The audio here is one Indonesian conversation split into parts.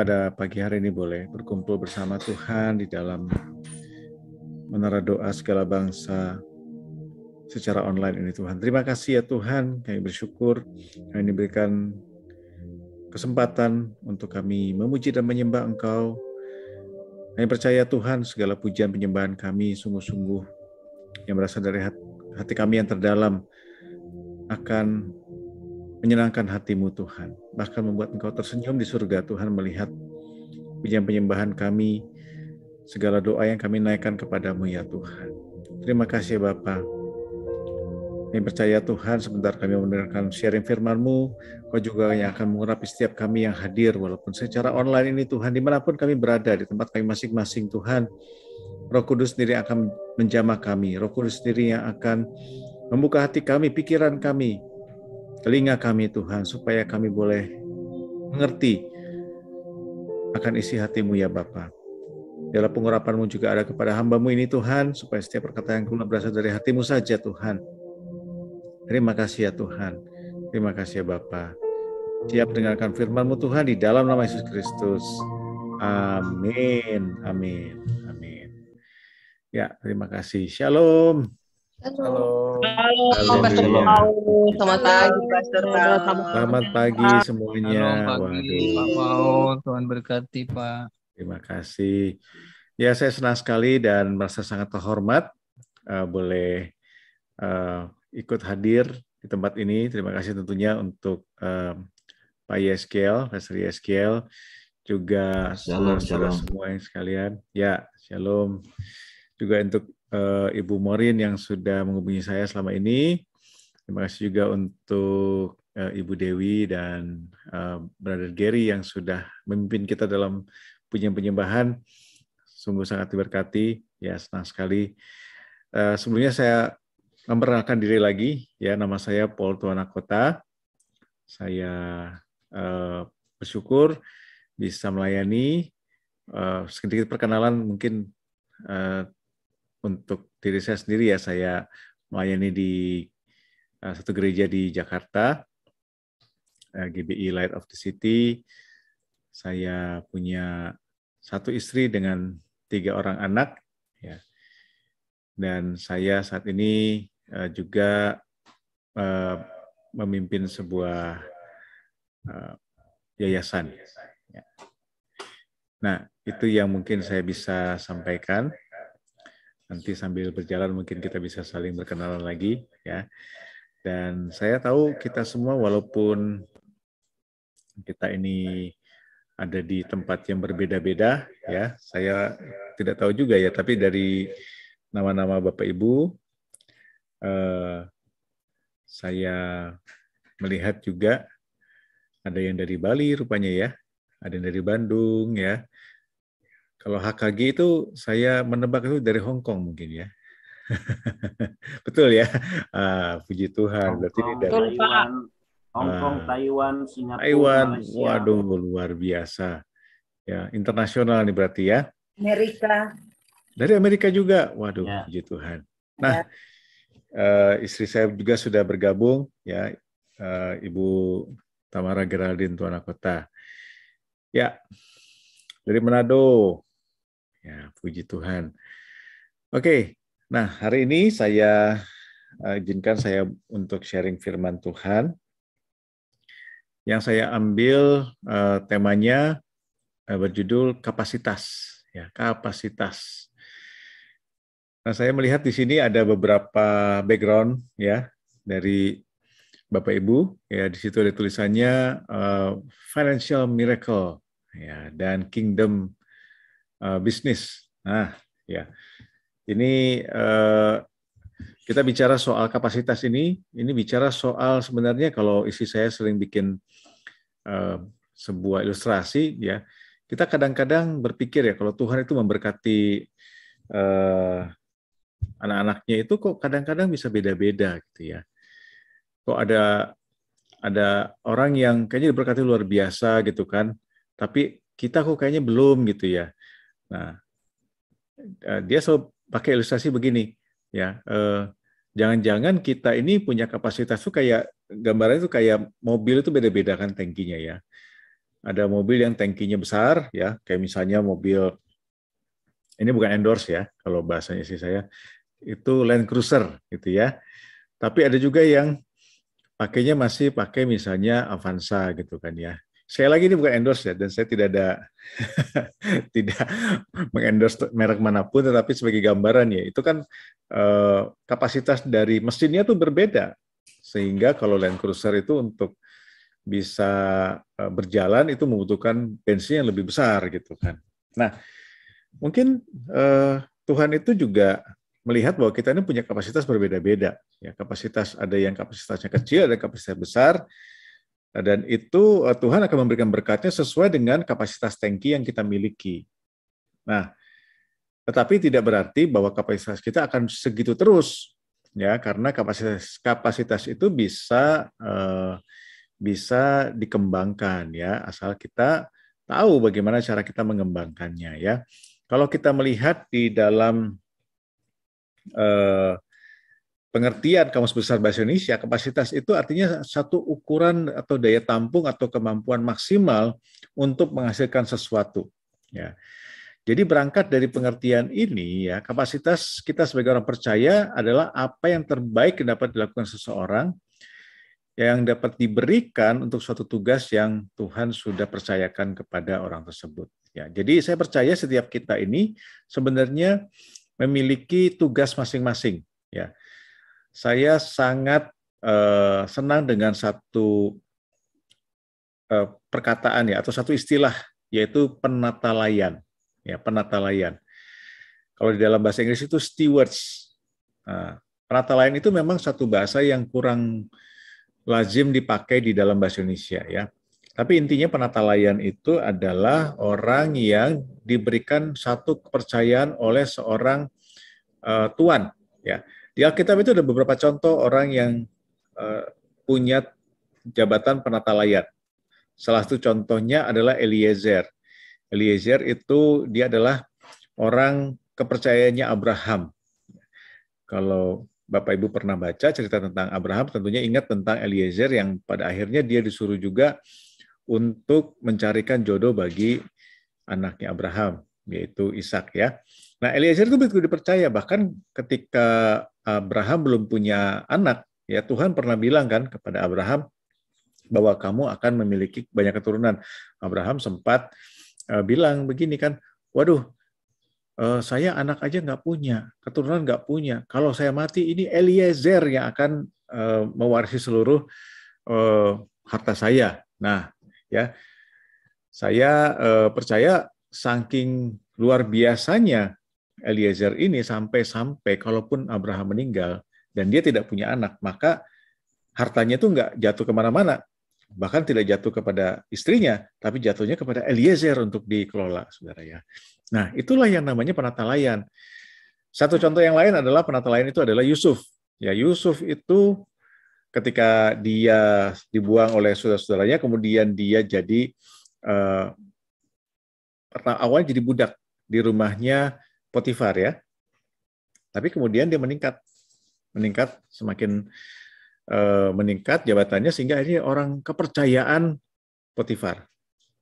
pada pagi hari ini boleh berkumpul bersama Tuhan di dalam menara doa segala bangsa secara online ini Tuhan. Terima kasih ya Tuhan, kami bersyukur kami diberikan kesempatan untuk kami memuji dan menyembah Engkau. Kami percaya Tuhan segala pujian penyembahan kami sungguh-sungguh yang berasal dari hati kami yang terdalam akan menyenangkan hatimu Tuhan, bahkan membuat engkau tersenyum di surga Tuhan melihat penyembahan kami, segala doa yang kami naikkan kepadamu ya Tuhan. Terima kasih ya Bapa. Kami percaya Tuhan sebentar kami mendengarkan sharing firman-Mu, Kau juga yang akan mengurapi setiap kami yang hadir, walaupun secara online ini Tuhan, dimanapun kami berada, di tempat kami masing-masing Tuhan, Roh Kudus sendiri akan menjamah kami, Roh Kudus sendiri yang akan membuka hati kami, pikiran kami, telinga kami Tuhan supaya kami boleh mengerti akan isi hatimu ya Bapa. Dalam pengurapanmu juga ada kepada hambamu ini Tuhan, supaya setiap perkataan yang berasal dari hatimu saja Tuhan. Terima kasih ya Tuhan. Terima kasih ya Bapa. Siap dengarkan firmanmu Tuhan di dalam nama Yesus Kristus. Amin, amin, amin. Ya, terima kasih. Shalom. Halo. Halo, Halo Halo. Selamat pagi, Pastor Selamat pagi semuanya. Selamat pagi, Waduh. Tuhan berkati, Pak. Terima kasih. Ya, saya senang sekali dan merasa sangat terhormat uh, boleh uh, ikut hadir di tempat ini. Terima kasih tentunya untuk uh, Pak Yeskiel, Pastor Yeskiel, juga shalom, shalom. semua yang sekalian. Ya, shalom. Juga untuk Eh, Ibu Morin yang sudah menghubungi saya selama ini. Terima kasih juga untuk eh, Ibu Dewi dan eh, Brother Gary yang sudah memimpin kita dalam penyembahan. Sungguh sangat diberkati. Ya, senang sekali. Sebelumnya saya memperkenalkan diri lagi. Ya, nama saya Paul Tuanakota. Saya uh, bersyukur bisa melayani. Uh, sedikit perkenalan mungkin uh, untuk diri saya sendiri ya saya melayani di eh, satu gereja di Jakarta eh, GBI e Light of the City saya punya satu istri dengan tiga orang anak ya dan saya saat ini eh, juga memimpin sebuah uh, yayasan. Ya. Nah, itu yang mungkin saya bisa sampaikan. Nanti sambil berjalan mungkin iya. kita bisa saling berkenalan lagi ya. Dan saya tahu kita semua walaupun kita ini ada di tempat yang berbeda-beda iya. ya. Saya tidak tahu juga ya, tapi dari nama-nama Bapak Ibu eh, saya melihat juga ada yang dari Bali rupanya ya, ada yang dari Bandung ya, kalau HKG itu saya menebak itu dari Hong Kong mungkin ya. Betul ya. Ah, puji Tuhan. Hong Berarti dari Taiwan, Hong Kong, ah, Taiwan, Singapura, Taiwan. Waduh, luar biasa. Ya, internasional nih berarti ya. Amerika. Dari Amerika juga. Waduh, ya. puji Tuhan. Nah, ya. uh, istri saya juga sudah bergabung ya, uh, Ibu Tamara Geraldine Tuanakota. Ya, dari Manado. Ya, puji Tuhan. Oke, nah hari ini saya eh, izinkan saya untuk sharing firman Tuhan. Yang saya ambil eh, temanya eh, berjudul kapasitas, ya, kapasitas. Nah, saya melihat di sini ada beberapa background ya dari Bapak Ibu ya di situ ada tulisannya uh, financial miracle ya dan kingdom Eh, bisnis. Nah, ya. Ini uh, kita bicara soal kapasitas ini, ini bicara soal sebenarnya kalau isi saya sering bikin uh, sebuah ilustrasi ya, kita kadang-kadang berpikir ya kalau Tuhan itu memberkati uh, anak-anaknya itu kok kadang-kadang bisa beda-beda gitu ya. Kok ada ada orang yang kayaknya diberkati luar biasa gitu kan, tapi kita kok kayaknya belum gitu ya. Nah, eh, dia selalu pakai ilustrasi begini, ya. Eh, jangan-jangan eh, kita ini punya kapasitas tuh kayak gambarannya itu kayak mobil itu beda-beda kan tangkinya ya. Ada mobil yang tangkinya besar, ya, kayak misalnya mobil ini bukan endorse ya, kalau bahasanya sih saya itu Land Cruiser gitu ya. Tapi ada juga yang pakainya masih pakai misalnya Avanza gitu kan ya. Saya lagi ini bukan endorse ya, dan saya tidak ada tidak mengendorse merek manapun, tetapi sebagai gambaran ya, itu kan eh, kapasitas dari mesinnya tuh berbeda, sehingga kalau Land Cruiser itu untuk bisa eh, berjalan itu membutuhkan bensin yang lebih besar gitu kan. Nah, mungkin eh, Tuhan itu juga melihat bahwa kita ini punya kapasitas berbeda-beda. Ya, kapasitas ada yang kapasitasnya kecil, ada yang kapasitas besar. Nah, dan itu eh, Tuhan akan memberikan berkatnya sesuai dengan kapasitas tangki yang kita miliki. Nah, tetapi tidak berarti bahwa kapasitas kita akan segitu terus, ya, karena kapasitas kapasitas itu bisa eh, bisa dikembangkan, ya, asal kita tahu bagaimana cara kita mengembangkannya, ya. Kalau kita melihat di dalam eh, pengertian Kamus Besar Bahasa Indonesia, kapasitas itu artinya satu ukuran atau daya tampung atau kemampuan maksimal untuk menghasilkan sesuatu. Ya. Jadi berangkat dari pengertian ini ya, kapasitas kita sebagai orang percaya adalah apa yang terbaik yang dapat dilakukan seseorang yang dapat diberikan untuk suatu tugas yang Tuhan sudah percayakan kepada orang tersebut. Ya, jadi saya percaya setiap kita ini sebenarnya memiliki tugas masing-masing. Ya, saya sangat uh, senang dengan satu uh, perkataan ya atau satu istilah yaitu penatalayan. Ya, penatalayan. Kalau di dalam bahasa Inggris itu stewards. Nah, penatalayan itu memang satu bahasa yang kurang lazim dipakai di dalam bahasa Indonesia ya. Tapi intinya penatalayan itu adalah orang yang diberikan satu kepercayaan oleh seorang uh, tuan ya. Di Alkitab itu ada beberapa contoh orang yang uh, punya jabatan penata layar. Salah satu contohnya adalah Eliezer. Eliezer itu dia adalah orang kepercayaannya Abraham. Kalau Bapak Ibu pernah baca cerita tentang Abraham, tentunya ingat tentang Eliezer yang pada akhirnya dia disuruh juga untuk mencarikan jodoh bagi anaknya Abraham, yaitu Ishak ya. Nah, Eliezer itu begitu dipercaya bahkan ketika Abraham belum punya anak, ya Tuhan pernah bilang kan kepada Abraham bahwa kamu akan memiliki banyak keturunan. Abraham sempat uh, bilang begini kan, waduh, uh, saya anak aja nggak punya, keturunan nggak punya. Kalau saya mati ini Eliezer yang akan uh, mewarisi seluruh uh, harta saya. Nah, ya saya uh, percaya saking luar biasanya Eliezer ini sampai-sampai kalaupun Abraham meninggal dan dia tidak punya anak, maka hartanya itu nggak jatuh kemana-mana. Bahkan tidak jatuh kepada istrinya, tapi jatuhnya kepada Eliezer untuk dikelola, saudara ya. Nah, itulah yang namanya penata layan. Satu contoh yang lain adalah penata layan itu adalah Yusuf. Ya, Yusuf itu ketika dia dibuang oleh saudara-saudaranya, kemudian dia jadi uh, awalnya jadi budak di rumahnya Potifar ya. Tapi kemudian dia meningkat, meningkat semakin eh, meningkat jabatannya sehingga ini orang kepercayaan Potifar.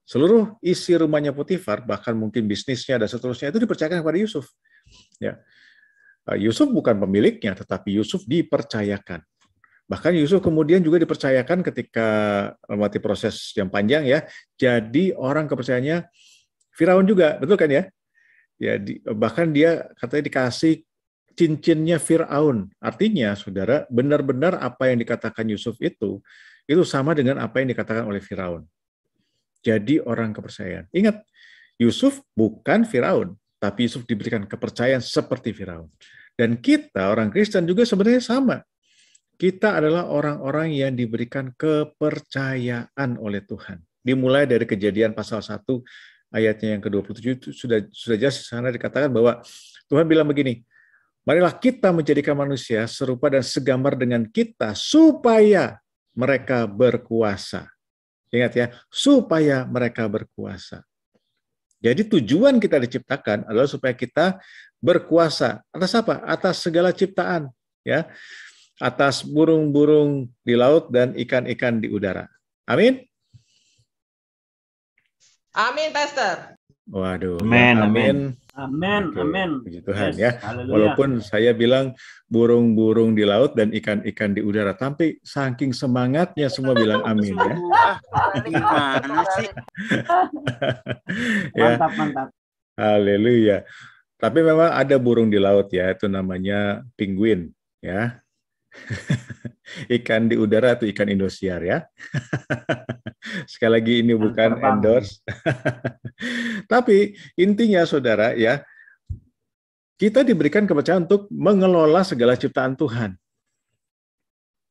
Seluruh isi rumahnya Potifar, bahkan mungkin bisnisnya dan seterusnya itu dipercayakan kepada Yusuf. Ya. Eh, Yusuf bukan pemiliknya, tetapi Yusuf dipercayakan. Bahkan Yusuf kemudian juga dipercayakan ketika melewati proses yang panjang ya, jadi orang kepercayaannya Firaun juga, betul kan ya? ya di, bahkan dia katanya dikasih cincinnya Fir'aun. Artinya, saudara, benar-benar apa yang dikatakan Yusuf itu, itu sama dengan apa yang dikatakan oleh Fir'aun. Jadi orang kepercayaan. Ingat, Yusuf bukan Firaun, tapi Yusuf diberikan kepercayaan seperti Firaun. Dan kita, orang Kristen, juga sebenarnya sama. Kita adalah orang-orang yang diberikan kepercayaan oleh Tuhan. Dimulai dari kejadian pasal 1 ayatnya yang ke-27 sudah sudah jelas di sana dikatakan bahwa Tuhan bilang begini, marilah kita menjadikan manusia serupa dan segambar dengan kita supaya mereka berkuasa. Ingat ya, supaya mereka berkuasa. Jadi tujuan kita diciptakan adalah supaya kita berkuasa atas apa? Atas segala ciptaan, ya. Atas burung-burung di laut dan ikan-ikan di udara. Amin. Amin, Pastor. Waduh. Ya, amin, amin. Amin, amin. Puji Tuhan yes, ya. Hallelujah. Walaupun saya bilang burung-burung di laut dan ikan-ikan di udara, tapi saking semangatnya semua bilang amin ya. Gimana ya. Mantap, mantap. Haleluya. Tapi memang ada burung di laut ya, itu namanya penguin ya. ikan di udara atau ikan Indosiar ya. Sekali lagi ini bukan endorse. Tapi intinya saudara ya, kita diberikan kepercayaan untuk mengelola segala ciptaan Tuhan.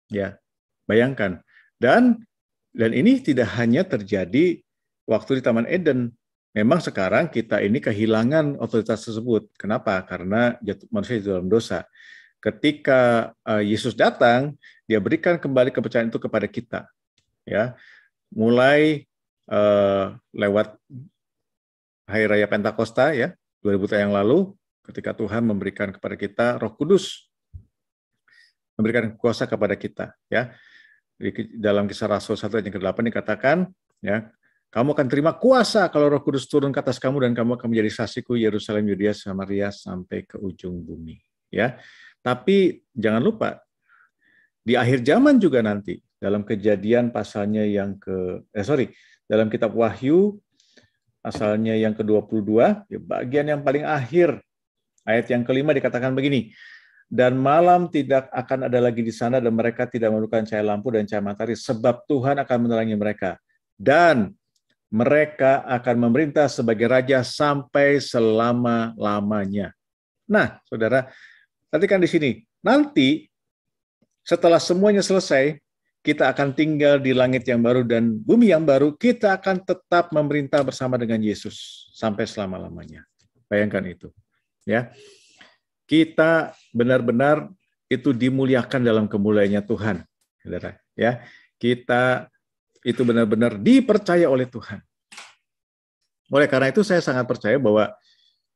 Ya, bayangkan. Dan dan ini tidak hanya terjadi waktu di Taman Eden. Memang sekarang kita ini kehilangan otoritas tersebut. Kenapa? Karena manusia di dalam dosa ketika uh, Yesus datang, dia berikan kembali kepercayaan itu kepada kita. Ya. Mulai uh, lewat Hari Raya Pentakosta ya, 2000 tahun yang lalu ketika Tuhan memberikan kepada kita Roh Kudus memberikan kuasa kepada kita ya. Di dalam kisah Rasul 1 ayat yang ke-8 dikatakan ya, kamu akan terima kuasa kalau Roh Kudus turun ke atas kamu dan kamu akan menjadi saksiku Yerusalem, Yudea, Samaria sampai ke ujung bumi. Ya, tapi jangan lupa di akhir zaman juga nanti dalam kejadian pasalnya yang ke eh sorry, dalam kitab Wahyu pasalnya yang ke-22 ya bagian yang paling akhir ayat yang kelima dikatakan begini dan malam tidak akan ada lagi di sana dan mereka tidak memerlukan cahaya lampu dan cahaya matahari sebab Tuhan akan menerangi mereka dan mereka akan memerintah sebagai raja sampai selama-lamanya. Nah, Saudara, Perhatikan di sini. Nanti setelah semuanya selesai, kita akan tinggal di langit yang baru dan bumi yang baru, kita akan tetap memerintah bersama dengan Yesus sampai selama-lamanya. Bayangkan itu. Ya. Kita benar-benar itu dimuliakan dalam kemuliaannya Tuhan, Ya. Kita itu benar-benar dipercaya oleh Tuhan. Oleh karena itu saya sangat percaya bahwa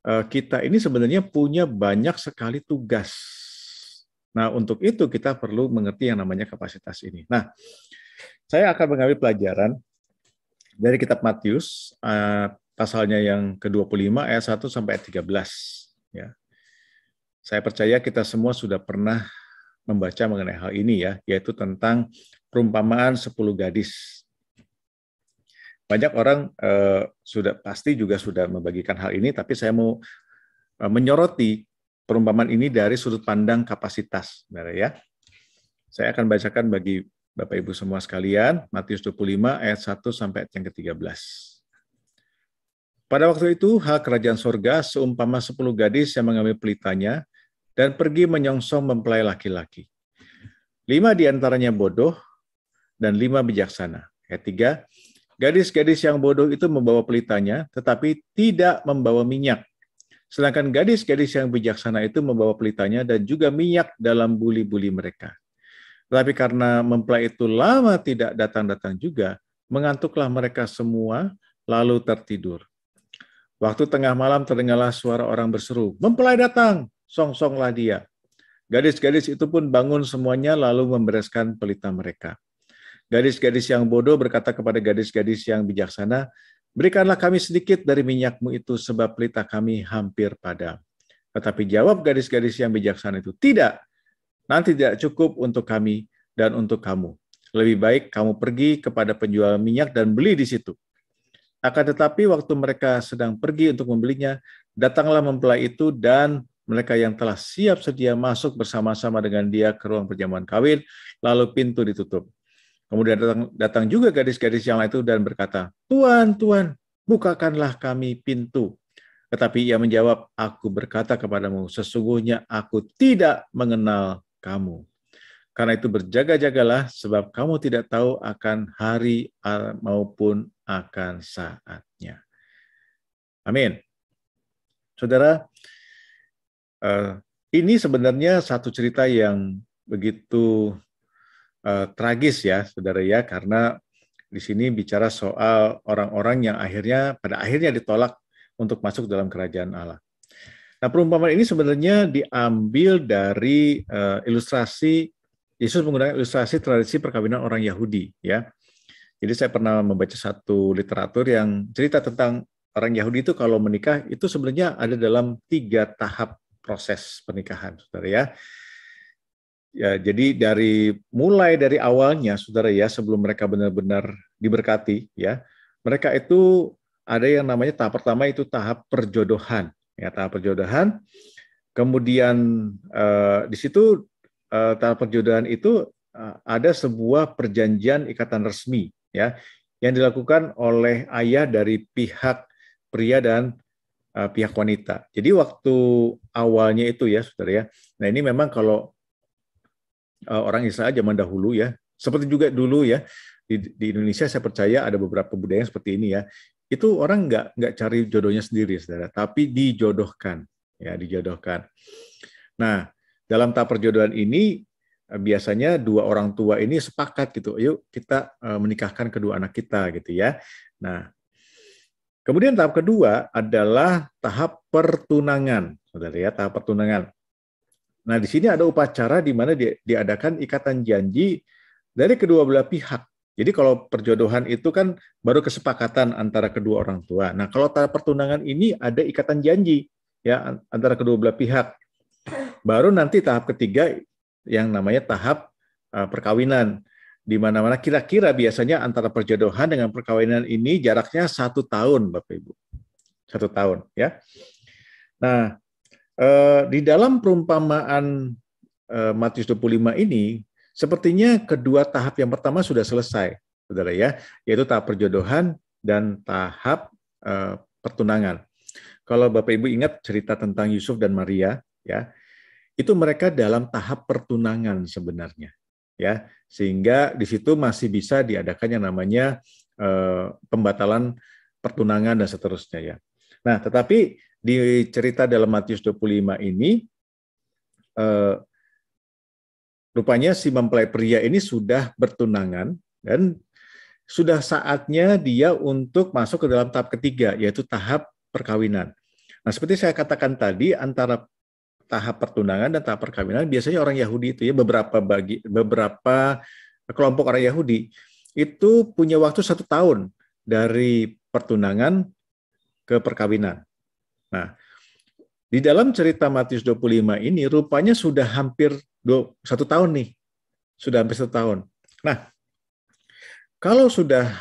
Eh, kita ini sebenarnya punya banyak sekali tugas. Nah, untuk itu kita perlu mengerti yang namanya kapasitas ini. Nah, saya akan mengambil pelajaran dari kitab Matius eh, pasalnya yang ke-25 ayat 1 sampai ayat 13 ya. Saya percaya kita semua sudah pernah membaca mengenai hal ini ya, yaitu tentang perumpamaan 10 gadis. Banyak orang uh, sudah pasti juga sudah membagikan hal ini, tapi saya mau uh, menyoroti perumpamaan ini dari sudut pandang kapasitas, Saudara ya. Saya akan bacakan bagi Bapak Ibu semua sekalian, Matius 25 ayat 1 sampai ayat yang ke-13. Pada waktu itu, hak kerajaan surga seumpama sepuluh gadis yang mengambil pelitanya dan pergi menyongsong mempelai laki-laki. Lima di antaranya bodoh dan lima bijaksana. Ayat tiga, Gadis-gadis yang bodoh itu membawa pelitanya, tetapi tidak membawa minyak. Sedangkan gadis-gadis yang bijaksana itu membawa pelitanya dan juga minyak dalam buli-buli mereka. Tetapi karena mempelai itu lama tidak datang-datang juga, mengantuklah mereka semua, lalu tertidur. Waktu tengah malam terdengarlah suara orang berseru, mempelai datang, song-songlah dia. Gadis-gadis itu pun bangun semuanya lalu membereskan pelita mereka. Gadis-gadis yang bodoh berkata kepada gadis-gadis yang bijaksana, Berikanlah kami sedikit dari minyakmu itu, sebab pelita kami hampir padam. Tetapi jawab gadis-gadis yang bijaksana itu, Tidak, nanti tidak cukup untuk kami dan untuk kamu. Lebih baik kamu pergi kepada penjual minyak dan beli di situ. Akan tetapi waktu mereka sedang pergi untuk membelinya, datanglah mempelai itu dan mereka yang telah siap sedia masuk bersama-sama dengan dia ke ruang perjamuan kawin, lalu pintu ditutup. Kemudian datang, datang juga gadis-gadis yang lain itu dan berkata, Tuan, Tuan, bukakanlah kami pintu. Tetapi ia menjawab, aku berkata kepadamu, sesungguhnya aku tidak mengenal kamu. Karena itu berjaga-jagalah, sebab kamu tidak tahu akan hari maupun akan saatnya. Amin. Saudara, eh, ini sebenarnya satu cerita yang begitu uh, tragis ya, saudara ya, karena di sini bicara soal orang-orang yang akhirnya pada akhirnya ditolak untuk masuk dalam kerajaan Allah. Nah, perumpamaan ini sebenarnya diambil dari uh, ilustrasi Yesus menggunakan ilustrasi tradisi perkawinan orang Yahudi, ya. Jadi saya pernah membaca satu literatur yang cerita tentang orang Yahudi itu kalau menikah itu sebenarnya ada dalam tiga tahap proses pernikahan, saudara ya. Ya, jadi dari mulai dari awalnya, saudara ya, sebelum mereka benar-benar diberkati, ya, mereka itu ada yang namanya tahap pertama itu tahap perjodohan, ya tahap perjodohan. Kemudian eh, di situ eh, tahap perjodohan itu eh, ada sebuah perjanjian ikatan resmi, ya, yang dilakukan oleh ayah dari pihak pria dan uh, pihak wanita. Jadi waktu awalnya itu ya, saudara ya. Nah ini memang kalau Eh, orang Israel zaman dahulu ya. Seperti juga dulu ya di, di Indonesia saya percaya ada beberapa budaya seperti ini ya. Itu orang nggak nggak cari jodohnya sendiri, saudara, tapi dijodohkan ya dijodohkan. Nah dalam tahap perjodohan ini eh, biasanya dua orang tua ini sepakat gitu, yuk kita eh, menikahkan kedua anak kita gitu ya. Nah kemudian tahap kedua adalah tahap pertunangan, saudara ya tahap pertunangan. Nah, di sini ada upacara di mana di, diadakan ikatan janji dari kedua belah pihak. Jadi kalau perjodohan itu kan baru kesepakatan antara kedua orang tua. Nah, kalau tanda pertunangan ini ada ikatan janji ya antara kedua belah pihak. Baru nanti tahap ketiga yang namanya tahap uh, perkawinan di mana-mana kira-kira biasanya antara perjodohan dengan perkawinan ini jaraknya satu tahun Bapak Ibu. Satu tahun ya. Nah, Eh, di dalam perumpamaan eh, Matius 25 ini sepertinya kedua tahap yang pertama sudah selesai, Saudara ya, yaitu tahap perjodohan dan tahap eh, pertunangan. Kalau Bapak Ibu ingat cerita tentang Yusuf dan Maria, ya. Itu mereka dalam tahap pertunangan sebenarnya, ya. Sehingga di situ masih bisa diadakan yang namanya pembatalan pertunangan dan seterusnya ya. Nah, tetapi di cerita dalam Matius 25 ini eh, rupanya si mempelai pria ini sudah bertunangan dan sudah saatnya dia untuk masuk ke dalam tahap ketiga yaitu tahap perkawinan. Nah, seperti saya katakan tadi antara tahap pertunangan dan tahap perkawinan biasanya orang Yahudi itu ya beberapa bagi beberapa kelompok orang Yahudi itu punya waktu satu tahun dari pertunangan ke perkawinan. Nah, di dalam cerita Matius 25 ini rupanya sudah hampir dua, satu tahun nih. Sudah hampir satu tahun. Nah, kalau sudah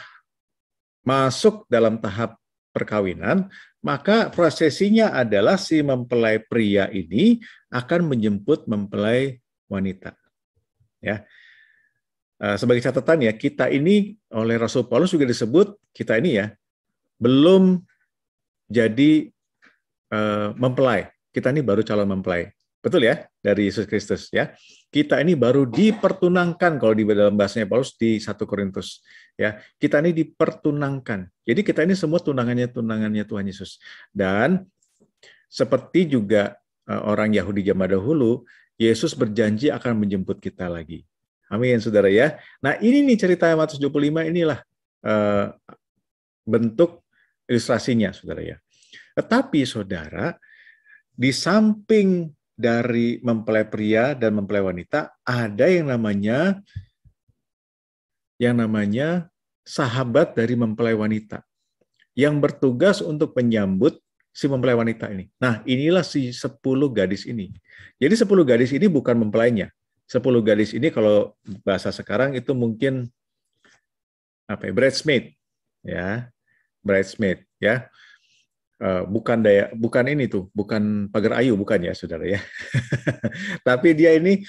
masuk dalam tahap perkawinan, maka prosesinya adalah si mempelai pria ini akan menjemput mempelai wanita. Ya. Eh, sebagai catatan ya, kita ini oleh Rasul Paulus juga disebut, kita ini ya, belum jadi Eh, mempelai. Kita ini baru calon mempelai. Betul ya? Dari Yesus Kristus ya. Kita ini baru dipertunangkan kalau di dalam bahasanya Paulus di 1 Korintus ya. Kita ini dipertunangkan. Jadi kita ini semua tunangannya tunangannya Tuhan Yesus. Dan seperti juga eh, orang Yahudi zaman dahulu, Yesus berjanji akan menjemput kita lagi. Amin, saudara ya. Nah ini nih cerita Matius 25 inilah uh, bentuk ilustrasinya, saudara ya. Tetapi saudara, di samping dari mempelai pria dan mempelai wanita ada yang namanya yang namanya sahabat dari mempelai wanita yang bertugas untuk menyambut si mempelai wanita ini. Nah, inilah si 10 gadis ini. Jadi 10 gadis ini bukan mempelainya. 10 gadis ini kalau bahasa sekarang itu mungkin apa ya, bridesmaid ya. Bridesmaid ya. Eh, bukan daya bukan ini tuh bukan pagar ayu bukan ya saudara ya tapi dia ini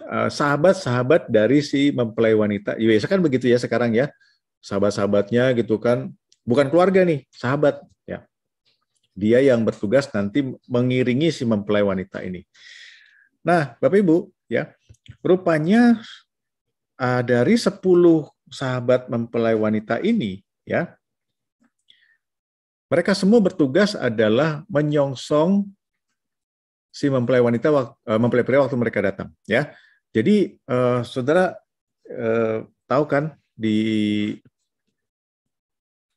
sahabat eh, sahabat-sahabat dari si mempelai wanita iya, biasa kan begitu ya sekarang ya sahabat-sahabatnya gitu kan bukan keluarga nih sahabat ya dia yang bertugas nanti mengiringi si mempelai wanita ini nah bapak ibu ya rupanya uh, dari 10 sahabat mempelai wanita ini ya mereka semua bertugas adalah menyongsong si mempelai wanita eh, mempelai pria waktu mereka datang ya. Jadi eh, saudara eh, tahu kan di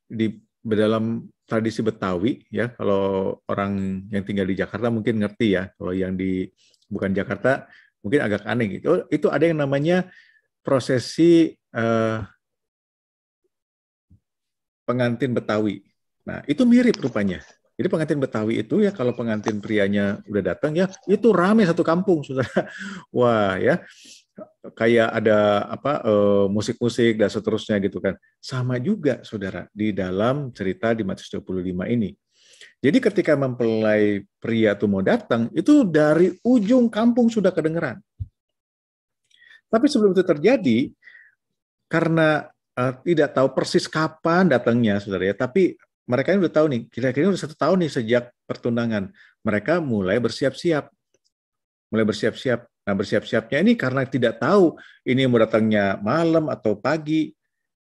di dalam tradisi Betawi ya kalau orang yang tinggal di Jakarta mungkin ngerti ya kalau yang di bukan Jakarta mungkin agak aneh gitu oh, itu ada yang namanya prosesi eh, pengantin Betawi Nah, itu mirip rupanya. Jadi pengantin Betawi itu ya kalau pengantin prianya udah datang ya itu rame satu kampung saudara. Wah ya kayak ada apa eh, musik-musik dan seterusnya gitu kan. Sama juga saudara di dalam cerita di Matius 25 ini. Jadi ketika mempelai pria itu mau datang itu dari ujung kampung sudah kedengeran. Tapi sebelum itu terjadi karena eh, tidak tahu persis kapan datangnya saudara ya, tapi mereka ini udah tahu nih, kira-kira udah satu tahun nih sejak pertunangan. Mereka mulai bersiap-siap. Mulai bersiap-siap. Nah, bersiap-siapnya ini karena tidak tahu ini mau datangnya malam atau pagi.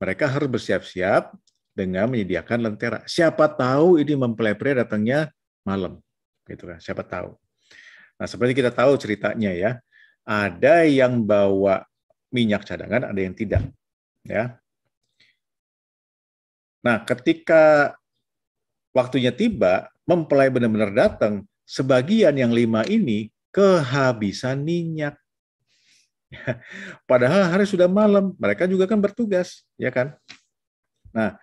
Mereka harus bersiap-siap dengan menyediakan lentera. Siapa tahu ini mempelai pria datangnya malam. Gitu kan, siapa tahu. Nah, seperti kita tahu ceritanya ya, ada yang bawa minyak cadangan, ada yang tidak. Ya, Nah, ketika waktunya tiba, mempelai benar-benar datang, sebagian yang lima ini kehabisan minyak. Padahal hari sudah malam, mereka juga kan bertugas, ya kan? Nah,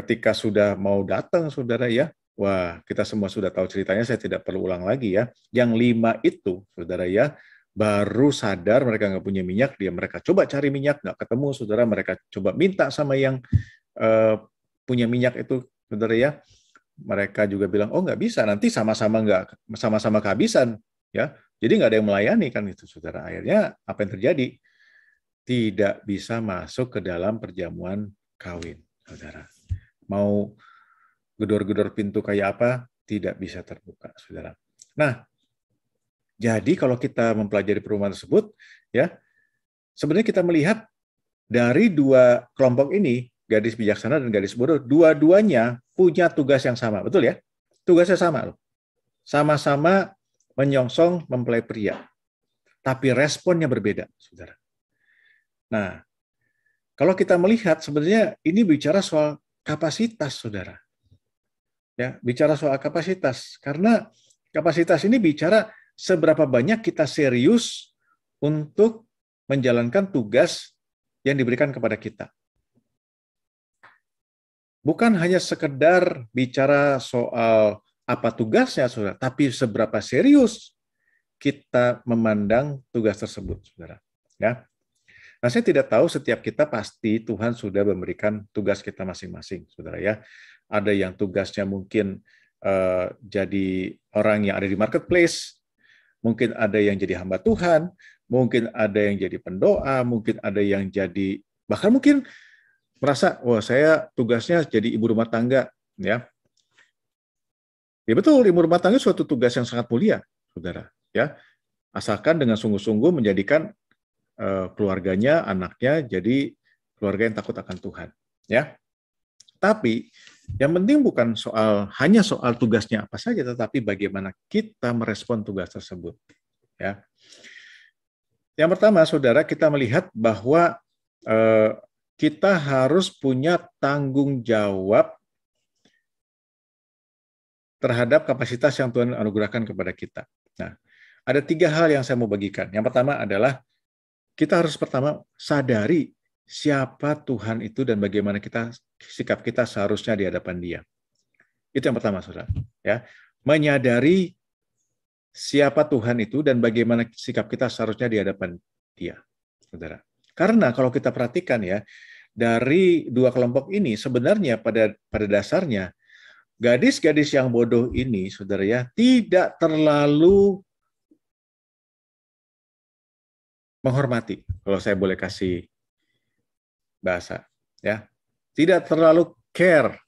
ketika sudah mau datang, saudara ya, wah kita semua sudah tahu ceritanya, saya tidak perlu ulang lagi ya. Yang lima itu, saudara ya, baru sadar mereka nggak punya minyak, dia mereka coba cari minyak, nggak ketemu, saudara mereka coba minta sama yang eh, punya minyak itu sebenarnya ya mereka juga bilang oh nggak bisa nanti sama-sama nggak sama-sama kehabisan ya jadi nggak ada yang melayani kan itu saudara akhirnya apa yang terjadi tidak bisa masuk ke dalam perjamuan kawin saudara mau gedor-gedor pintu kayak apa tidak bisa terbuka saudara nah jadi kalau kita mempelajari perumahan tersebut ya sebenarnya kita melihat dari dua kelompok ini gadis bijaksana dan gadis bodoh, dua-duanya punya tugas yang sama, betul ya? Tugasnya sama loh. Sama-sama menyongsong mempelai pria. Tapi responnya berbeda, Saudara. Nah, kalau kita melihat sebenarnya ini bicara soal kapasitas, Saudara. Ya, bicara soal kapasitas karena kapasitas ini bicara seberapa banyak kita serius untuk menjalankan tugas yang diberikan kepada kita bukan hanya sekedar bicara soal apa tugasnya, saudara, tapi seberapa serius kita memandang tugas tersebut, saudara. Ya, Nah, saya tidak tahu setiap kita pasti Tuhan sudah memberikan tugas kita masing-masing, saudara ya. Ada yang tugasnya mungkin uh, jadi orang yang ada di marketplace, mungkin ada yang jadi hamba Tuhan, mungkin ada yang jadi pendoa, mungkin ada yang jadi bahkan mungkin merasa wah saya tugasnya jadi ibu rumah tangga ya ya betul ibu rumah tangga suatu tugas yang sangat mulia saudara ya asalkan dengan sungguh-sungguh menjadikan uh, keluarganya anaknya jadi keluarga yang takut akan Tuhan ya tapi yang penting bukan soal hanya soal tugasnya apa saja, tetapi bagaimana kita merespon tugas tersebut. Ya. Yang pertama, saudara, kita melihat bahwa uh, kita harus punya tanggung jawab terhadap kapasitas yang Tuhan anugerahkan kepada kita. Nah, ada tiga hal yang saya mau bagikan. Yang pertama adalah kita harus pertama sadari siapa Tuhan itu dan bagaimana kita sikap kita seharusnya di hadapan Dia. Itu yang pertama, saudara. Ya, menyadari siapa Tuhan itu dan bagaimana sikap kita seharusnya di hadapan Dia, saudara. Karena kalau kita perhatikan ya, dari dua kelompok ini sebenarnya pada pada dasarnya gadis-gadis yang bodoh ini, saudara ya, tidak terlalu menghormati. Kalau saya boleh kasih bahasa, ya, tidak terlalu care,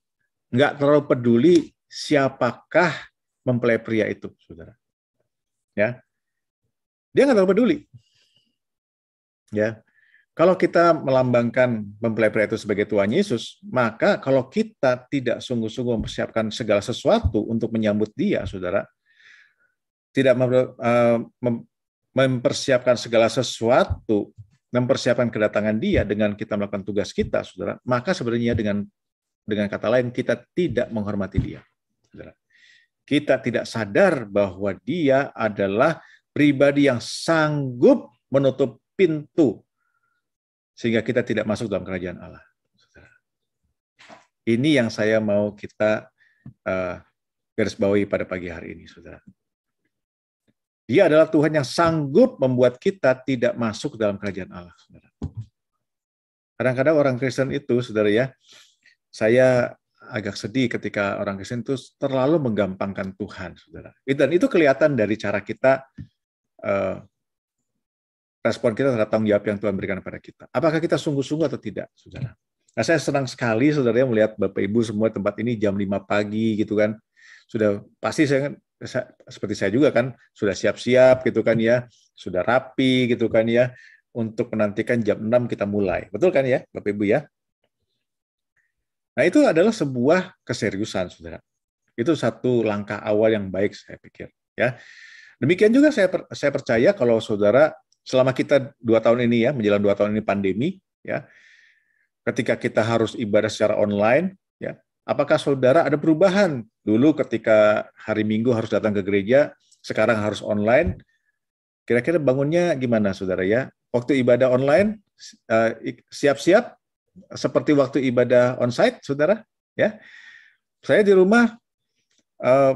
nggak terlalu peduli siapakah mempelai pria itu, saudara. Ya, dia nggak terlalu peduli. Ya, kalau kita melambangkan mempelai itu sebagai Tuhan Yesus, maka kalau kita tidak sungguh-sungguh mempersiapkan segala sesuatu untuk menyambut Dia, saudara, tidak eh, mempersiapkan segala sesuatu, mempersiapkan kedatangan Dia dengan kita melakukan tugas kita, saudara, maka sebenarnya dengan dengan kata lain kita tidak menghormati Dia, saudara. Kita tidak sadar bahwa Dia adalah pribadi yang sanggup menutup pintu sehingga kita tidak masuk dalam kerajaan Allah. Ini yang saya mau kita uh, eh, garis bawahi pada pagi hari ini, saudara. Dia adalah Tuhan yang sanggup membuat kita tidak masuk dalam kerajaan Allah, saudara. Kadang-kadang orang Kristen itu, saudara ya, saya agak sedih ketika orang Kristen itu terlalu menggampangkan Tuhan, saudara. Dan itu kelihatan dari cara kita uh, respon kita terhadap tanggung jawab yang Tuhan berikan kepada kita. Apakah kita sungguh-sungguh atau tidak, saudara? Nah, saya senang sekali saudara melihat Bapak Ibu semua tempat ini jam 5 pagi gitu kan. Sudah pasti saya, kan, saya seperti saya juga kan sudah siap-siap gitu kan ya, sudah rapi gitu kan ya untuk menantikan jam 6 kita mulai. Betul kan ya, Bapak Ibu ya? Nah, itu adalah sebuah keseriusan, Saudara. Itu satu langkah awal yang baik saya pikir, ya. Demikian juga saya percaya kalau Saudara selama kita dua tahun ini ya menjelang dua tahun ini pandemi ya ketika kita harus ibadah secara online ya apakah saudara ada perubahan dulu ketika hari minggu harus datang ke gereja sekarang harus online kira-kira bangunnya gimana saudara ya waktu ibadah online eh, siap-siap seperti waktu ibadah onsite saudara ya saya di rumah eh,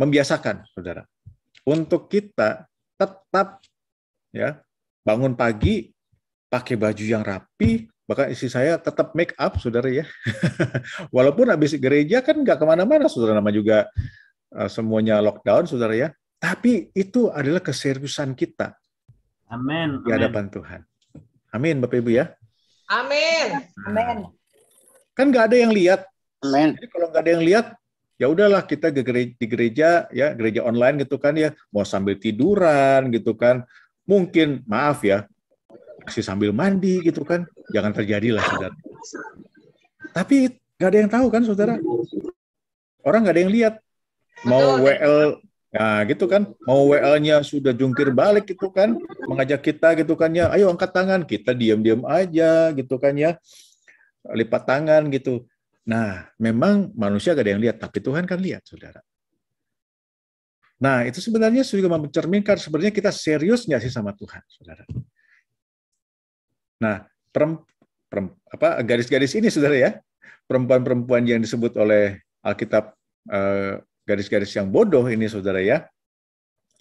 membiasakan saudara untuk kita tetap ya bangun pagi pakai baju yang rapi bahkan istri saya tetap make up saudara ya walaupun habis gereja kan nggak kemana-mana saudara nama juga eh, semuanya lockdown saudara ya tapi itu adalah keseriusan kita amin di hadapan Tuhan amin bapak ibu ya amin nah, amin kan nggak ada yang lihat amin Jadi kalau nggak ada yang lihat ya udahlah kita di gereja ya gereja online gitu kan ya mau sambil tiduran gitu kan mungkin maaf ya masih sambil mandi gitu kan jangan terjadi lah saudara tapi nggak ada yang tahu kan saudara orang nggak ada yang lihat mau WL kan? Nah, gitu kan. Mau wl nya sudah jungkir balik gitu kan, mengajak kita gitu kan ya, ayo angkat tangan. Kita diam-diam aja gitu kan ya. Lipat tangan gitu. Nah, memang manusia nggak ada yang lihat, tapi Tuhan kan lihat, Saudara. Nah, itu sebenarnya juga mencerminkan sebenarnya kita serius nggak sih sama Tuhan, saudara. Nah, perem, perem, apa garis-garis ini, saudara ya, perempuan-perempuan yang disebut oleh Alkitab eh, garis-garis yang bodoh ini, saudara ya,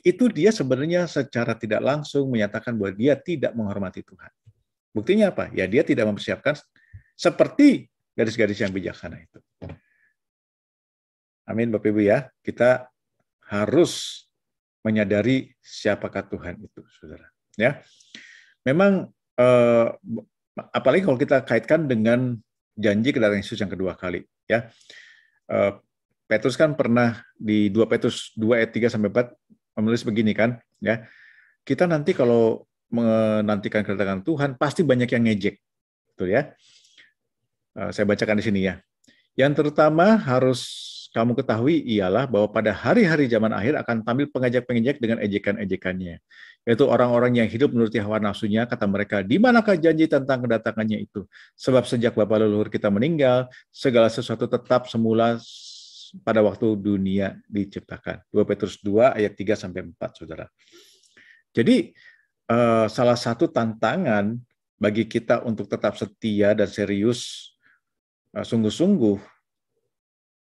itu dia sebenarnya secara tidak langsung menyatakan bahwa dia tidak menghormati Tuhan. Buktinya apa? Ya dia tidak mempersiapkan seperti garis-garis yang bijaksana itu. Amin Bapak Ibu ya. Kita harus menyadari siapakah Tuhan itu, saudara. Ya, memang eh, apalagi kalau kita kaitkan dengan janji kedatangan Yesus yang kedua kali, ya. Eh, Petrus kan pernah di 2 Petrus 2 ayat 3 sampai 4 menulis begini kan, ya. Kita nanti kalau menantikan kedatangan Tuhan pasti banyak yang ngejek, betul ya. Eh, saya bacakan di sini ya. Yang terutama harus kamu ketahui ialah bahwa pada hari-hari zaman akhir akan tampil pengajak-pengajak dengan ejekan-ejekannya. Yaitu orang-orang yang hidup menuruti hawa nafsunya, kata mereka, di manakah janji tentang kedatangannya itu? Sebab sejak Bapak leluhur kita meninggal, segala sesuatu tetap semula pada waktu dunia diciptakan. 2 Petrus 2 ayat 3 sampai 4, Saudara. Jadi eh, salah satu tantangan bagi kita untuk tetap setia dan serius eh, sungguh-sungguh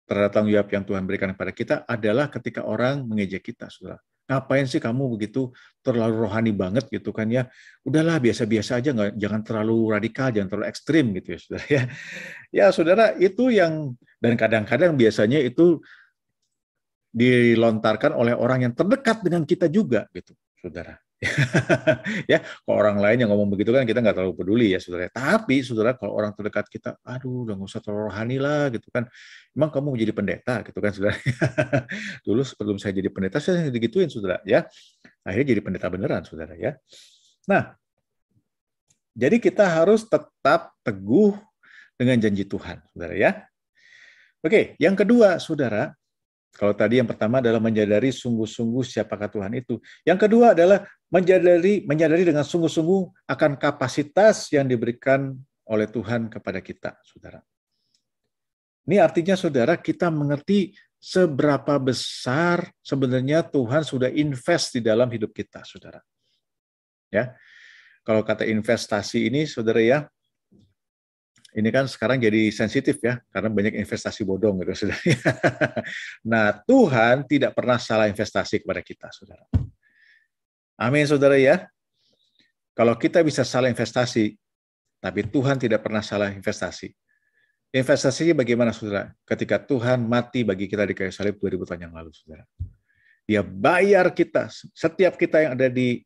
terhadap tanggung jawab yang Tuhan berikan kepada kita adalah ketika orang mengejek kita, saudara. Ngapain sih kamu begitu terlalu rohani banget gitu kan ya? Udahlah biasa-biasa aja, nggak jangan terlalu radikal, jangan terlalu ekstrim gitu ya, saudara. Ya, ya saudara itu yang dan kadang-kadang biasanya itu dilontarkan oleh orang yang terdekat dengan kita juga gitu, saudara. ya kalau orang lain yang ngomong begitu kan kita nggak terlalu peduli ya saudara tapi saudara kalau orang terdekat kita aduh udah nggak usah terlalu rohani lah gitu kan emang kamu jadi pendeta gitu kan saudara dulu sebelum saya jadi pendeta saya digituin saudara ya akhirnya jadi pendeta beneran saudara ya nah jadi kita harus tetap teguh dengan janji Tuhan saudara ya oke yang kedua saudara kalau tadi yang pertama adalah menyadari sungguh-sungguh siapakah Tuhan itu. Yang kedua adalah menyadari menyadari dengan sungguh-sungguh akan kapasitas yang diberikan oleh Tuhan kepada kita, Saudara. Ini artinya Saudara kita mengerti seberapa besar sebenarnya Tuhan sudah invest di dalam hidup kita, Saudara. Ya. Kalau kata investasi ini, Saudara ya, ini kan sekarang jadi sensitif ya, karena banyak investasi bodong gitu, saudara. nah, Tuhan tidak pernah salah investasi kepada kita, saudara. Amin, saudara ya. Kalau kita bisa salah investasi, tapi Tuhan tidak pernah salah investasi. Investasinya bagaimana, saudara? Ketika Tuhan mati bagi kita di kayu salib 2000 tahun yang lalu, saudara. Dia bayar kita. Setiap kita yang ada di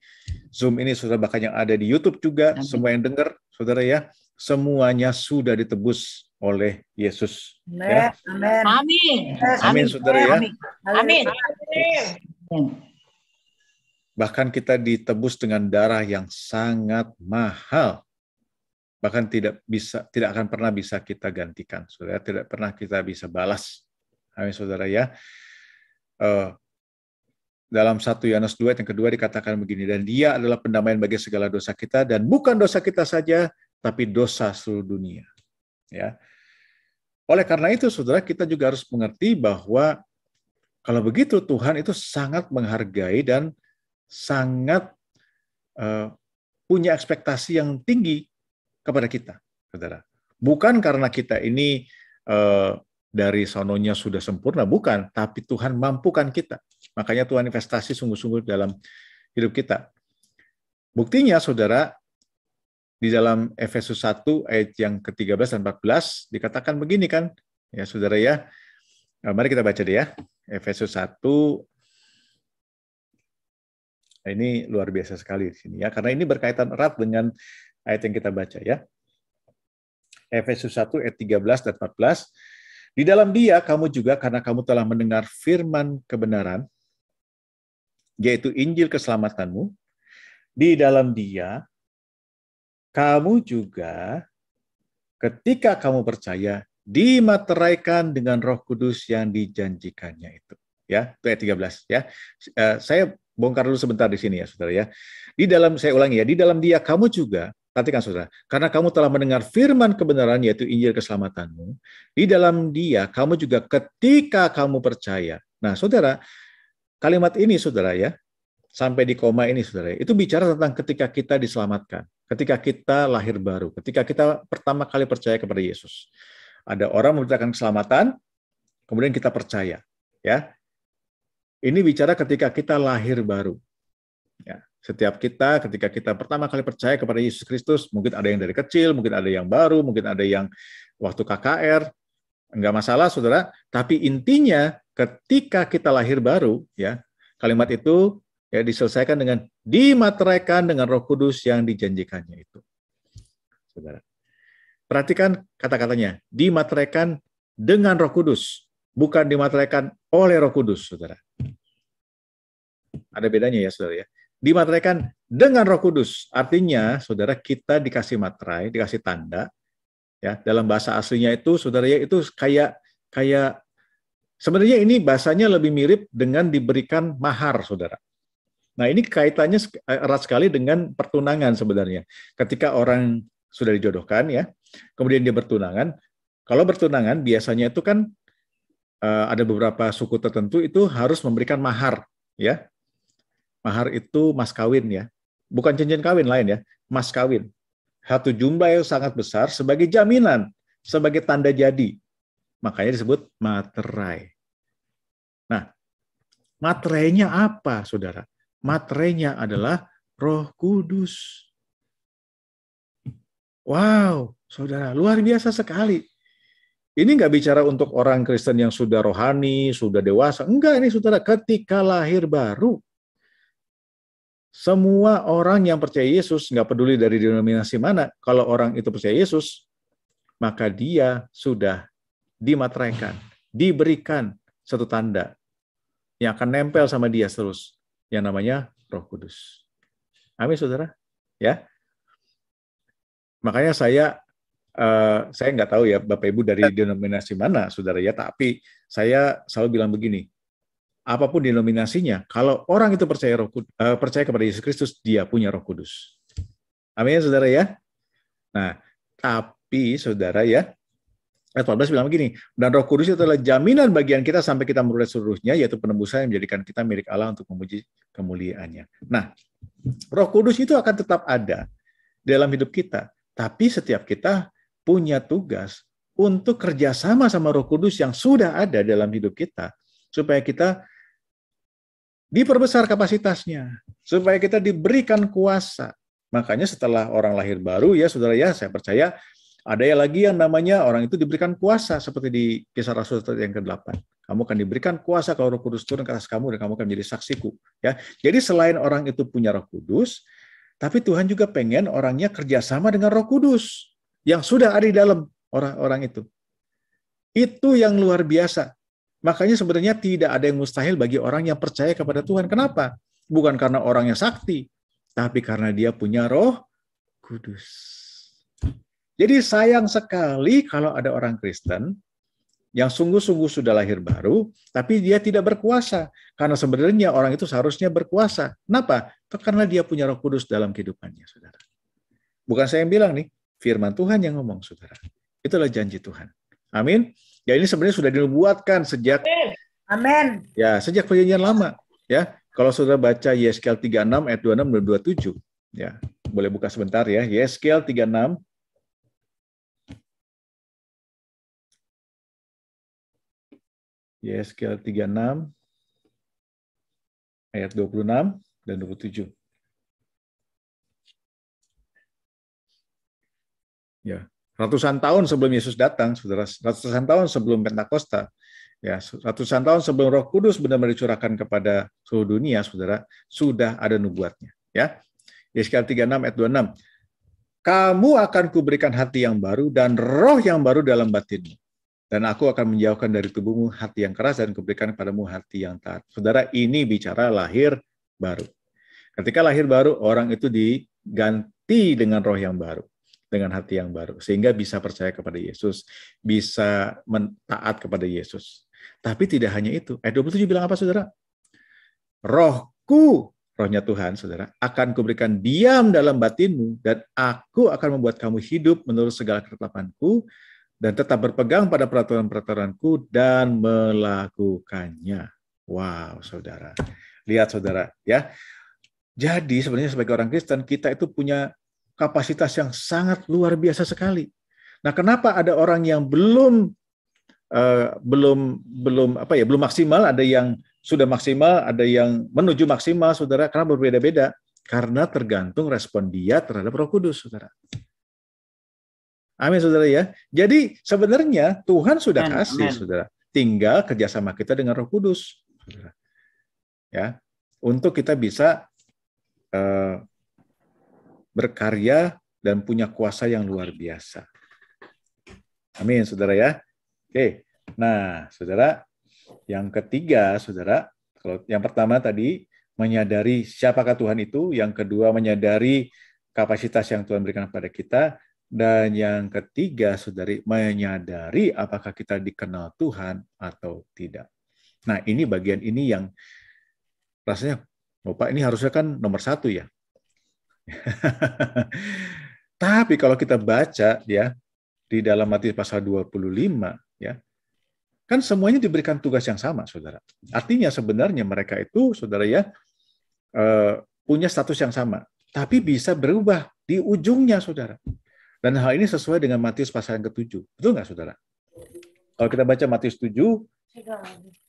Zoom ini, saudara, bahkan yang ada di YouTube juga, Amin. semua yang dengar, saudara ya, semuanya sudah ditebus oleh Yesus. Amin. Ya. Amin. Amin, saudara ya. Amin. Amin. Amin. Bahkan kita ditebus dengan darah yang sangat mahal. Bahkan tidak bisa tidak akan pernah bisa kita gantikan. Saudara tidak pernah kita bisa balas. Amin Saudara ya. Uh, dalam satu Yohanes 2 yang kedua dikatakan begini, dan dia adalah pendamaian bagi segala dosa kita, dan bukan dosa kita saja, tapi dosa seluruh dunia. Ya. Oleh karena itu, saudara, kita juga harus mengerti bahwa kalau begitu Tuhan itu sangat menghargai dan sangat uh, punya ekspektasi yang tinggi kepada kita, saudara. Bukan karena kita ini uh, dari sononya sudah sempurna, bukan. Tapi Tuhan mampukan kita. Makanya Tuhan investasi sungguh-sungguh dalam hidup kita. Buktinya, saudara, di dalam Efesus 1 ayat yang ke-13 dan 14 dikatakan begini kan, ya saudara ya, eh, mari kita baca deh ya, Efesus 1 Nah, ini luar biasa sekali di sini ya, karena ini berkaitan erat dengan ayat yang kita baca ya. Efesus 1 ayat 13 dan 14. Di dalam dia kamu juga karena kamu telah mendengar firman kebenaran, yaitu Injil keselamatanmu. Di dalam dia kamu juga ketika kamu percaya dimateraikan dengan Roh Kudus yang dijanjikannya itu. Ya, itu ayat 13 ya. Eh, saya bongkar dulu sebentar di sini ya, saudara ya. Di dalam, saya ulangi ya, di dalam dia kamu juga, nanti kan saudara, karena kamu telah mendengar firman kebenaran, yaitu Injil keselamatanmu, di dalam dia kamu juga ketika kamu percaya. Nah, saudara, kalimat ini saudara ya, sampai di koma ini saudara, ya, itu bicara tentang ketika kita diselamatkan, ketika kita lahir baru, ketika kita pertama kali percaya kepada Yesus. Ada orang memberitakan keselamatan, kemudian kita percaya. Ya, ini bicara ketika kita lahir baru. Ya, setiap kita ketika kita pertama kali percaya kepada Yesus Kristus, mungkin ada yang dari kecil, mungkin ada yang baru, mungkin ada yang waktu KKR, enggak masalah Saudara, tapi intinya ketika kita lahir baru ya, kalimat itu ya diselesaikan dengan dimateraikan dengan Roh Kudus yang dijanjikannya itu. Saudara. Perhatikan kata-katanya, dimateraikan dengan Roh Kudus bukan dimateraikan oleh Roh Kudus, saudara. Ada bedanya ya, saudara ya. Dimateraikan dengan Roh Kudus, artinya saudara kita dikasih materai, dikasih tanda, ya dalam bahasa aslinya itu saudara ya itu kayak kayak sebenarnya ini bahasanya lebih mirip dengan diberikan mahar, saudara. Nah, ini kaitannya eh, erat sekali dengan pertunangan sebenarnya. Ketika orang sudah dijodohkan ya, kemudian dia bertunangan, kalau bertunangan biasanya itu kan Eh, ada beberapa suku tertentu itu harus memberikan mahar, ya. Mahar itu mas kawin ya, bukan cincin kawin lain ya, mas kawin. Satu jumlah yang sangat besar sebagai jaminan, sebagai tanda jadi. Makanya disebut materai. Nah, materainya apa, saudara? Materainya adalah Roh Kudus. Wow, saudara, luar biasa sekali. Ini nggak bicara untuk orang Kristen yang sudah rohani, sudah dewasa. Enggak, ini saudara, ketika lahir baru. Semua orang yang percaya Yesus, nggak peduli dari denominasi mana, kalau orang itu percaya Yesus, maka dia sudah dimateraikan, diberikan satu tanda yang akan nempel sama dia terus, yang namanya roh kudus. Amin, saudara. Ya, Makanya saya Eh, saya nggak tahu ya Bapak Ibu dari iya. denominasi mana, saudara ya. Tapi saya selalu bilang begini, apapun denominasinya, kalau orang itu percaya roh, uh, percaya kepada Yesus Kristus, dia punya Roh Kudus. Amin, ya, saudara ya. Nah, tapi saudara ya, ayat 14 bilang begini, dan roh kudus itu adalah jaminan bagian kita sampai kita merulai seluruhnya, yaitu penembusan yang menjadikan kita milik Allah untuk memuji kemuliaannya. Nah, roh kudus itu akan tetap ada dalam hidup kita, tapi setiap kita punya tugas untuk kerjasama sama Roh Kudus yang sudah ada dalam hidup kita, supaya kita diperbesar kapasitasnya, supaya kita diberikan kuasa. Makanya setelah orang lahir baru ya saudara ya, saya percaya ada yang lagi yang namanya orang itu diberikan kuasa seperti di kisah Rasul yang ke-8. Kamu akan diberikan kuasa kalau roh kudus turun ke atas kamu dan kamu akan menjadi saksiku. Ya, Jadi selain orang itu punya roh kudus, tapi Tuhan juga pengen orangnya kerjasama dengan roh kudus yang sudah ada di dalam orang-orang itu. Itu yang luar biasa. Makanya sebenarnya tidak ada yang mustahil bagi orang yang percaya kepada Tuhan. Kenapa? Bukan karena orangnya sakti, tapi karena dia punya roh kudus. Jadi sayang sekali kalau ada orang Kristen yang sungguh-sungguh sudah lahir baru, tapi dia tidak berkuasa. Karena sebenarnya orang itu seharusnya berkuasa. Kenapa? Karena dia punya roh kudus dalam kehidupannya, saudara. Bukan saya yang bilang nih, firman Tuhan yang ngomong, saudara. Itulah janji Tuhan. Amin. Ya ini sebenarnya sudah dibuatkan sejak Amin. Ya, sejak perjanjian lama, ya. Kalau saudara baca Yeskel 36 ayat 26 dan 27, ya. Boleh buka sebentar ya. Yeskel 36 Yeskel 36 ayat 26 dan 27. Ya, ratusan tahun sebelum Yesus datang, saudara, ratusan tahun sebelum Pentakosta, ya, ratusan tahun sebelum Roh Kudus benar-benar dicurahkan kepada seluruh dunia, saudara, sudah ada nubuatnya. Ya, Yeskiel 36 ayat 26. Kamu akan kuberikan hati yang baru dan roh yang baru dalam batinmu. Dan aku akan menjauhkan dari tubuhmu hati yang keras dan kuberikan kepadamu hati yang taat. Saudara, ini bicara lahir baru. Ketika lahir baru, orang itu diganti dengan roh yang baru dengan hati yang baru sehingga bisa percaya kepada Yesus, bisa mentaat kepada Yesus. Tapi tidak hanya itu. Ayat 27 bilang apa Saudara? Rohku, rohnya Tuhan Saudara, akan kuberikan diam dalam batinmu dan aku akan membuat kamu hidup menurut segala ketetapanku dan tetap berpegang pada peraturan-peraturanku dan melakukannya. Wow, Saudara. Lihat Saudara, ya. Jadi sebenarnya sebagai orang Kristen kita itu punya kapasitas yang sangat luar biasa sekali. Nah, kenapa ada orang yang belum uh, belum belum apa ya belum maksimal, ada yang sudah maksimal, ada yang menuju maksimal, saudara? Karena berbeda-beda, karena tergantung respon dia terhadap Roh Kudus, saudara. Amin, saudara ya. Jadi sebenarnya Tuhan sudah amin, kasih, amin. saudara. Tinggal kerjasama kita dengan Roh Kudus, saudara. ya, untuk kita bisa uh, berkarya dan punya kuasa yang luar biasa. Amin, saudara ya. Oke, nah saudara, yang ketiga, saudara, kalau yang pertama tadi menyadari siapakah Tuhan itu, yang kedua menyadari kapasitas yang Tuhan berikan kepada kita, dan yang ketiga, saudari, menyadari apakah kita dikenal Tuhan atau tidak. Nah, ini bagian ini yang rasanya, Bapak, ini harusnya kan nomor satu ya. Tapi kalau kita baca ya di dalam Matius pasal 25 ya, kan semuanya diberikan tugas yang sama, saudara. Artinya sebenarnya mereka itu, saudara ya, eh, punya status yang sama, tapi bisa berubah di ujungnya, saudara. Dan hal ini sesuai dengan Matius pasal yang ketujuh, betul nggak, saudara? Kalau kita baca Matius 7,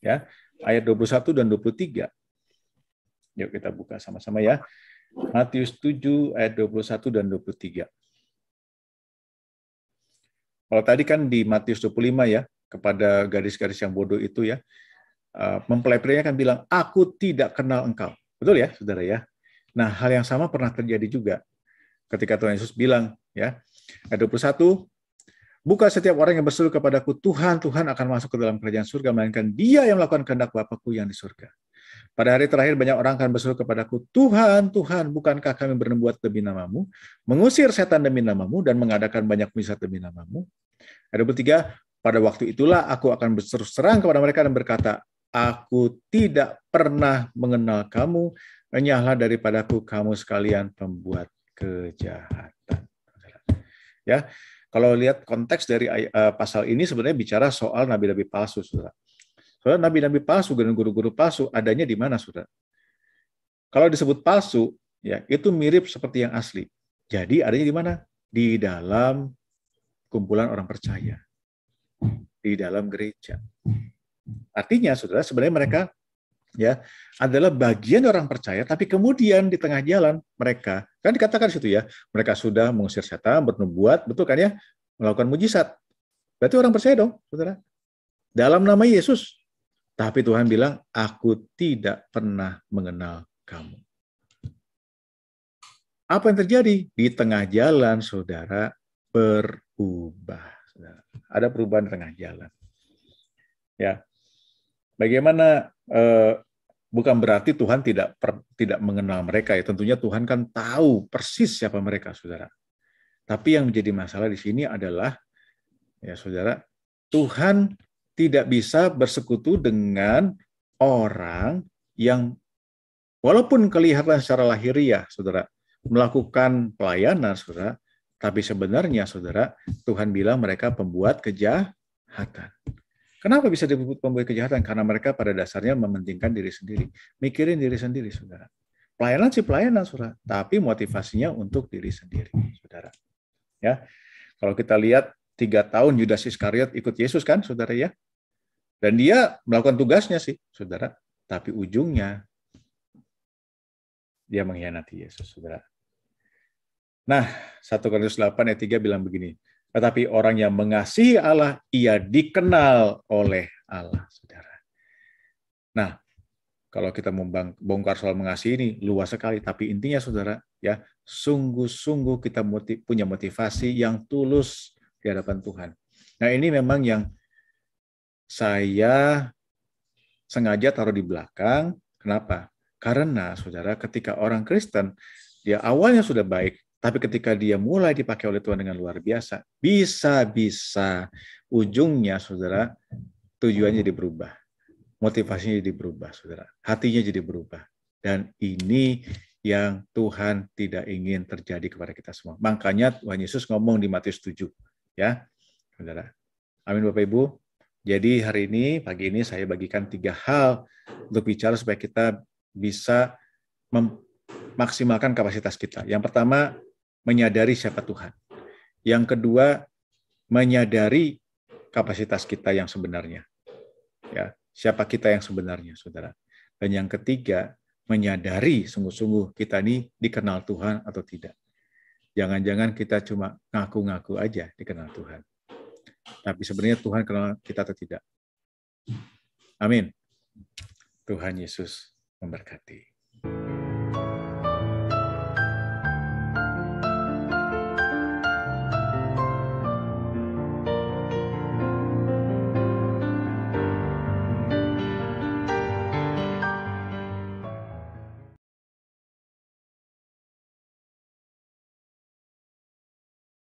ya, ayat 21 dan 23. Yuk kita buka sama-sama ya. Matius 7 ayat 21 dan 23. Kalau tadi kan di Matius 25 ya, kepada gadis-gadis yang bodoh itu ya, eh, mempelai pria kan bilang, aku tidak kenal engkau. Betul ya, saudara ya? Nah, hal yang sama pernah terjadi juga. Ketika Tuhan Yesus bilang, ya, ayat 21, buka setiap orang yang berseru kepadaku, Tuhan, Tuhan akan masuk ke dalam kerajaan surga, melainkan dia yang melakukan kehendak Bapakku yang di surga. Pada hari terakhir banyak orang akan berseru kepadaku, Tuhan, Tuhan, bukankah kami bernubuat demi namamu, mengusir setan demi namamu, dan mengadakan banyak misa demi namamu? Ayat 23, pada waktu itulah aku akan berseru serang kepada mereka dan berkata, Aku tidak pernah mengenal kamu, enyahlah daripadaku kamu sekalian pembuat kejahatan. Ya, kalau lihat konteks dari eh, pasal ini sebenarnya bicara soal nabi-nabi palsu, saudara. Saudara, nabi-nabi palsu dan guru-guru palsu adanya di mana, saudara? Kalau disebut palsu, ya itu mirip seperti yang asli. Jadi adanya di mana? Di dalam kumpulan orang percaya, di dalam gereja. Artinya, saudara, sebenarnya mereka ya adalah bagian orang percaya, tapi kemudian di tengah jalan mereka kan dikatakan situ ya, mereka sudah mengusir setan, bernubuat, betul kan ya, melakukan mujizat. Berarti orang percaya dong, saudara. Dalam nama Yesus, tapi Tuhan bilang, aku tidak pernah mengenal kamu. Apa yang terjadi? Di tengah jalan, saudara, berubah. Ada perubahan di tengah jalan. Ya, Bagaimana eh, bukan berarti Tuhan tidak per, tidak mengenal mereka ya. Tentunya Tuhan kan tahu persis siapa mereka, saudara. Tapi yang menjadi masalah di sini adalah ya saudara, Tuhan tidak bisa bersekutu dengan orang yang walaupun kelihatan secara lahiriah, saudara, melakukan pelayanan, saudara, tapi sebenarnya, saudara, Tuhan bilang mereka pembuat kejahatan. Kenapa bisa disebut pembuat kejahatan? Karena mereka pada dasarnya mementingkan diri sendiri. Mikirin diri sendiri, saudara. Pelayanan sih pelayanan, saudara. Tapi motivasinya untuk diri sendiri, saudara. Ya, Kalau kita lihat tiga tahun Yudas Iskariot ikut Yesus kan, saudara ya? Dan dia melakukan tugasnya sih, saudara. Tapi ujungnya dia mengkhianati Yesus, saudara. Nah, satu Korintus 8 ayat 3 bilang begini, tetapi orang yang mengasihi Allah, ia dikenal oleh Allah, saudara. Nah, kalau kita membongkar soal mengasihi ini luas sekali, tapi intinya saudara, ya sungguh-sungguh kita punya motivasi yang tulus di hadapan Tuhan. Nah, ini memang yang saya sengaja taruh di belakang. Kenapa? Karena saudara, ketika orang Kristen dia awalnya sudah baik, tapi ketika dia mulai dipakai oleh Tuhan dengan luar biasa, bisa-bisa ujungnya saudara tujuannya jadi berubah. Motivasinya jadi berubah, saudara. Hatinya jadi berubah. Dan ini yang Tuhan tidak ingin terjadi kepada kita semua. Makanya Tuhan Yesus ngomong di Matius 7 ya saudara amin bapak ibu jadi hari ini pagi ini saya bagikan tiga hal untuk bicara supaya kita bisa memaksimalkan kapasitas kita yang pertama menyadari siapa Tuhan yang kedua menyadari kapasitas kita yang sebenarnya ya siapa kita yang sebenarnya saudara dan yang ketiga menyadari sungguh-sungguh kita ini dikenal Tuhan atau tidak Jangan-jangan kita cuma ngaku-ngaku aja dikenal Tuhan. Tapi sebenarnya Tuhan kenal kita atau tidak. Amin. Tuhan Yesus memberkati.